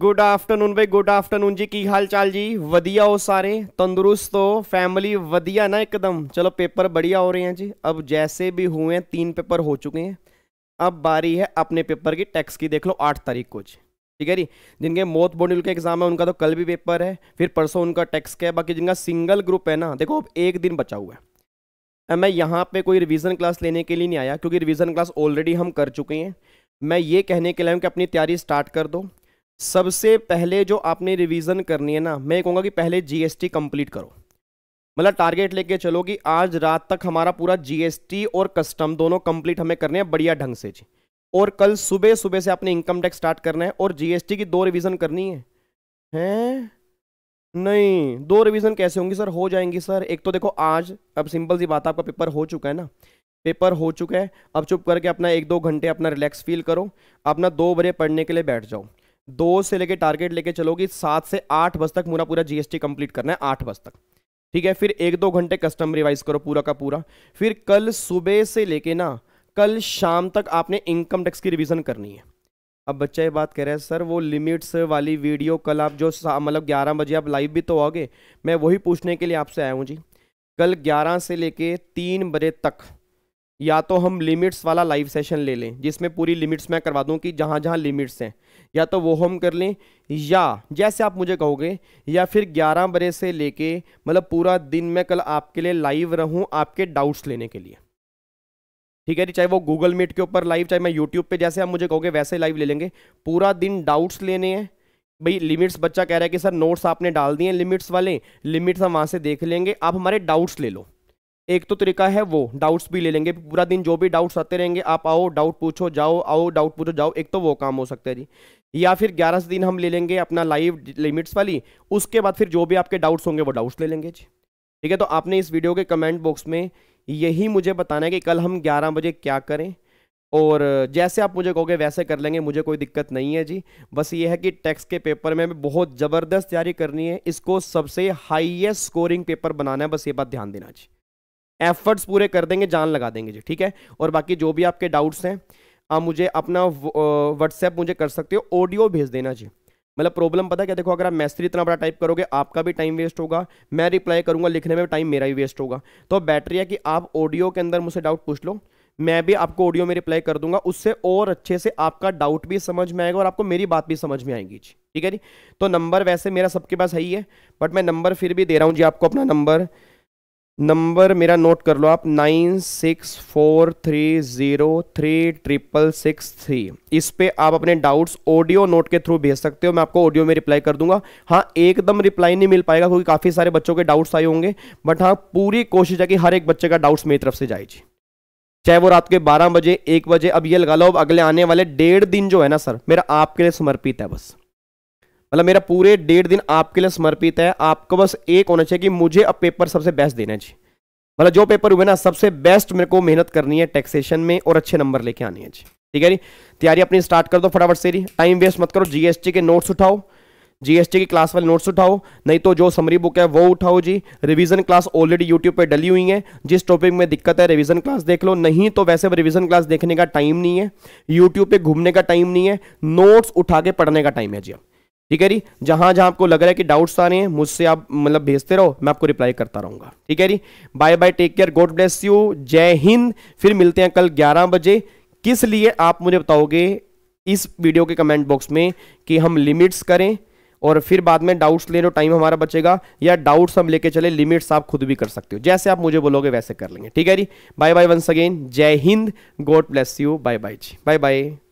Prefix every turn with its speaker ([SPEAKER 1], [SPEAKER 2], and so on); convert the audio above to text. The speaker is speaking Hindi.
[SPEAKER 1] गुड आफ्टरनून भाई गुड आफ्टरनून जी की हाल चाल जी वधिया हो सारे तंदुरुस्त हो फैमिली वधिया ना एकदम चलो पेपर बढ़िया हो रहे हैं जी अब जैसे भी हुए हैं तीन पेपर हो चुके हैं अब बारी है अपने पेपर की टैक्स की देख लो आठ तारीख को जी ठीक है जी जिनके मौत मॉड्यूल के एग्जाम है उनका तो कल भी पेपर है फिर परसों उनका टैक्स का है बाकी जिनका सिंगल ग्रुप है ना देखो अब एक दिन बचा हुआ है मैं यहाँ पर कोई रिविज़न क्लास लेने के लिए नहीं आया क्योंकि रिविज़न क्लास ऑलरेडी हम कर चुके हैं मैं ये कहने के लिए हूँ कि अपनी तैयारी स्टार्ट कर दो सबसे पहले जो आपने रिवीजन करनी है ना मैं कहूँगा कि पहले जीएसटी कंप्लीट करो मतलब टारगेट लेके चलो कि आज रात तक हमारा पूरा जीएसटी और कस्टम दोनों कंप्लीट हमें करने हैं बढ़िया ढंग से जी और कल सुबह सुबह से आपने इनकम टैक्स स्टार्ट करना है और जीएसटी की दो रिवीजन करनी है हैं नहीं दो रिवीजन कैसे होंगी सर हो जाएंगी सर एक तो देखो आज अब सिंपल सी बात आपका पेपर हो चुका है ना पेपर हो चुका है अब चुप करके अपना एक दो घंटे अपना रिलैक्स फील करो अपना दो बजे पढ़ने के लिए बैठ जाओ दो से लेके टारगेट लेके कि सात से आठ बज तक पूरा पूरा जीएसटी कंप्लीट करना है आठ बज तक ठीक है फिर एक दो घंटे कस्टम रिवाइज करो पूरा का पूरा फिर कल सुबह से लेके ना कल शाम तक आपने इनकम टैक्स की रिविज़न करनी है अब बच्चा ये बात कह रहे हैं सर वो लिमिट्स वाली वीडियो कल आप जो मतलब ग्यारह बजे आप लाइव भी तो आओगे मैं वही पूछने के लिए आपसे आया हूँ जी कल ग्यारह से लेके तीन बजे तक या तो हम लिमिट्स वाला लाइव सेशन ले लें जिसमें पूरी लिमिट्स मैं करवा दूं कि जहाँ जहाँ लिमिट्स हैं या तो वो हम कर लें या जैसे आप मुझे कहोगे या फिर 11 बजे से लेके मतलब पूरा दिन मैं कल आपके लिए लाइव रहूं आपके डाउट्स लेने के लिए ठीक है जी चाहे वो गूगल मीट के ऊपर लाइव चाहे मैं यूट्यूब पर जैसे आप मुझे कहोगे वैसे लाइव ले लेंगे पूरा दिन डाउट्स लेने हैं भाई लिमिट्स बच्चा कह रहा है कि सर नोट्स आपने डाल दिए लिमिट्स वाले लिमिट्स हम वहाँ से देख लेंगे आप हमारे डाउट्स ले लो एक तो तरीका है वो डाउट्स भी ले लेंगे पूरा दिन जो भी डाउट्स आते रहेंगे आप आओ डाउट पूछो जाओ आओ डाउट पूछो जाओ एक तो वो काम हो सकता है जी या फिर ग्यारह दिन हम ले लेंगे अपना लाइव लिमिट्स वाली उसके बाद फिर जो भी आपके डाउट्स होंगे वो डाउट्स ले लेंगे जी ठीक है तो आपने इस वीडियो के कमेंट बॉक्स में यही मुझे बताना है कि कल हम ग्यारह बजे क्या करें और जैसे आप मुझे कहोगे वैसे कर लेंगे मुझे कोई दिक्कत नहीं है जी बस ये है कि टैक्स के पेपर में हमें बहुत ज़बरदस्त तैयारी करनी है इसको सबसे हाइएस्ट स्कोरिंग पेपर बनाना है बस ये बात ध्यान देना जी एफर्ट्स पूरे कर देंगे जान लगा देंगे जी ठीक है और बाकी जो भी आपके डाउट्स हैं आप मुझे अपना व्हाट्सएप मुझे कर सकते हो ऑडियो भेज देना जी मतलब प्रॉब्लम पता क्या देखो अगर आप मैसेज इतना बड़ा टाइप करोगे आपका भी टाइम वेस्ट होगा मैं रिप्लाई करूंगा लिखने में टाइम मेरा भी वेस्ट होगा तो बेटर है कि आप ऑडियो के अंदर मुझसे डाउट पूछ लो मैं भी आपको ऑडियो में रिप्लाई कर दूंगा उससे और अच्छे से आपका डाउट भी समझ में आएगा और आपको मेरी बात भी समझ में आएगी जी ठीक है जी तो नंबर वैसे मेरा सबके पास है ही है बट मैं नंबर फिर भी दे रहा हूँ जी आपको अपना नंबर नंबर मेरा नोट कर लो आप nine six four three zero three triple six three इस पर आप अपने डाउट्स ऑडियो नोट के थ्रू भेज सकते हो मैं आपको ऑडियो में रिप्लाई कर दूंगा हाँ एकदम रिप्लाई नहीं मिल पाएगा क्योंकि काफ़ी सारे बच्चों के डाउट्स आए होंगे बट हाँ पूरी कोशिश है कि हर एक बच्चे का डाउट्स मेरी तरफ से जाए जी चाहे वो रात के बारह बजे एक बजे अब ये लगा लो अब अगले आने वाले डेढ़ दिन जो है ना सर मेरा आपके लिए समर्पित है बस मतलब मेरा पूरे डेढ़ दिन आपके लिए समर्पित है आपको बस एक होना चाहिए कि मुझे अब पेपर सबसे बेस्ट देना जी मतलब जो पेपर हुए ना सबसे बेस्ट मेरे को मेहनत करनी है टैक्सेशन में और अच्छे नंबर लेके आने हैं जी ठीक है जी तैयारी अपनी स्टार्ट कर दो फटाफट से टाइम वेस्ट मत करो जीएसटी के नोट्स उठाओ जीएसटी की क्लास वाले नोट्स उठाओ नहीं तो जो समरी बुक है वो उठाओ जी रिवीजन क्लास ऑलरेडी यूट्यूब पे डली हुई है जिस टॉपिक में दिक्कत है रिवीजन क्लास देख लो नहीं तो वैसे रिवीजन क्लास देखने का टाइम नहीं है यूट्यूब पे घूमने का टाइम नहीं है नोट्स उठा के पढ़ने का टाइम है जी अब ठीक है जी जहां जहां आपको लग रहा है कि डाउट्स आ रहे हैं मुझसे आप मतलब भेजते रहो मैं आपको रिप्लाई करता रहूंगा ठीक है जी bye bye take care God bless you Jai Hind फिर मिलते हैं कल ग्यारह बजे किस लिए आप मुझे बताओगे इस वीडियो के कमेंट बॉक्स में कि हम लिमिट्स करें और फिर बाद में डाउट्स ले लो टाइम हमारा बचेगा या डाउट्स हम लेके चले लिमिट्स आप खुद भी कर सकते हो जैसे आप मुझे बोलोगे वैसे कर लेंगे ठीक है जी bye bye once again Jai Hind God bless you bye bye जी बाय बाय